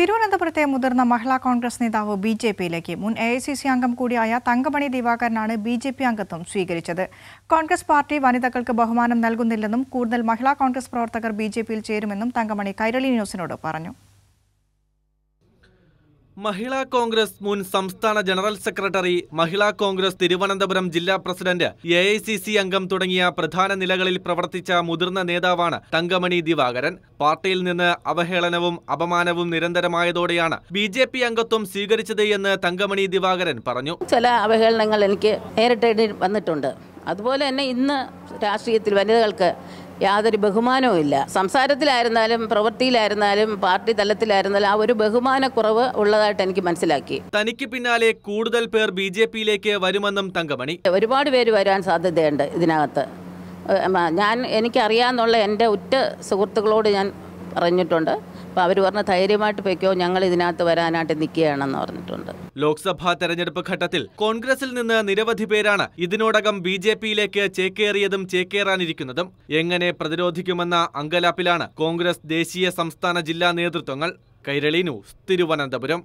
തിരുവനന്തപുരത്തെ മുതിർന്ന മഹിളാ കോൺഗ്രസ് നേതാവ് ബി ജെ പിയിലേക്ക് മുൻ എ ഐ സി സി അംഗം കൂടിയായ തങ്കമണി ദിവാകരനാണ് ബി ജെ പി അംഗത്വം സ്വീകരിച്ചത് കോൺഗ്രസ് പാർട്ടി വനിതകൾക്ക് ബഹുമാനം നൽകുന്നില്ലെന്നും കൂടുതൽ മഹിളാ കോൺഗ്രസ് പ്രവർത്തകർ ബി ജെ പിയിൽ ചേരുമെന്നും തങ്കമണി കൈരളി ന്യൂസിനോട് പറഞ്ഞു മഹിളാ കോൺഗ്രസ് മുൻ സംസ്ഥാന ജനറൽ സെക്രട്ടറി മഹിളാ കോൺഗ്രസ് തിരുവനന്തപുരം ജില്ലാ president A I C C അംഗം തുടങ്ങിയ പ്രധാന നിലകളിൽ പ്രവർത്തിച്ച മുതിർന്ന നേതാവാണ് തങ്കമണി ദിവാകരൻ പാർട്ടിയിൽ നിന്ന് അവഹേളനവും അപമാനവും നിരന്തരമായതോടെയാണ് ബി ജെ പി അംഗത്വം സ്വീകരിച്ചത് എന്ന് തങ്കമണി ദിവാകരൻ പറഞ്ഞു ചില അവഹേളനങ്ങൾ എനിക്ക് നേരിട്ട് വന്നിട്ടുണ്ട് അതുപോലെ തന്നെ ഇന്ന് രാഷ്ട്രീയത്തിൽ വനിതകൾക്ക് യാതൊരു ബഹുമാനവും ഇല്ല സംസാരത്തിലായിരുന്നാലും പ്രവൃത്തിയിലായിരുന്നാലും പാർട്ടി തലത്തിലായിരുന്നാലും ആ ഒരു ബഹുമാനക്കുറവ് ഉള്ളതായിട്ട് എനിക്ക് മനസ്സിലാക്കി തനിക്ക് പിന്നാലെ കൂടുതൽ പേർ ബി ജെ പിയിലേക്ക് വരുമെന്നും തങ്കമണി ഒരുപാട് പേര് വരാൻ സാധ്യതയുണ്ട് ഇതിനകത്ത് ഞാൻ എനിക്കറിയാന്നുള്ള എൻ്റെ ഉറ്റ സുഹൃത്തുക്കളോട് ഞാൻ പറഞ്ഞിട്ടുണ്ട് അപ്പോൾ അവർ പറഞ്ഞ ധൈര്യമായിട്ട് പൊയ്ക്കോ ഞങ്ങൾ ഇതിനകത്ത് വരാനായിട്ട് നിൽക്കുകയാണെന്ന് പറഞ്ഞിട്ടുണ്ട് ലോക്സഭാ തെരഞ്ഞെടുപ്പ് ഘട്ടത്തിൽ കോൺഗ്രസിൽ നിന്ന് നിരവധി പേരാണ് ഇതിനോടകം ബി ജെ പിയിലേക്ക് ചേക്കേറിയതും ചേക്കേറാനിരിക്കുന്നതും എങ്ങനെ പ്രതിരോധിക്കുമെന്ന അങ്കലാപ്പിലാണ് കോൺഗ്രസ് ദേശീയ സംസ്ഥാന ജില്ലാ നേതൃത്വങ്ങൾ കൈരളി ന്യൂസ് തിരുവനന്തപുരം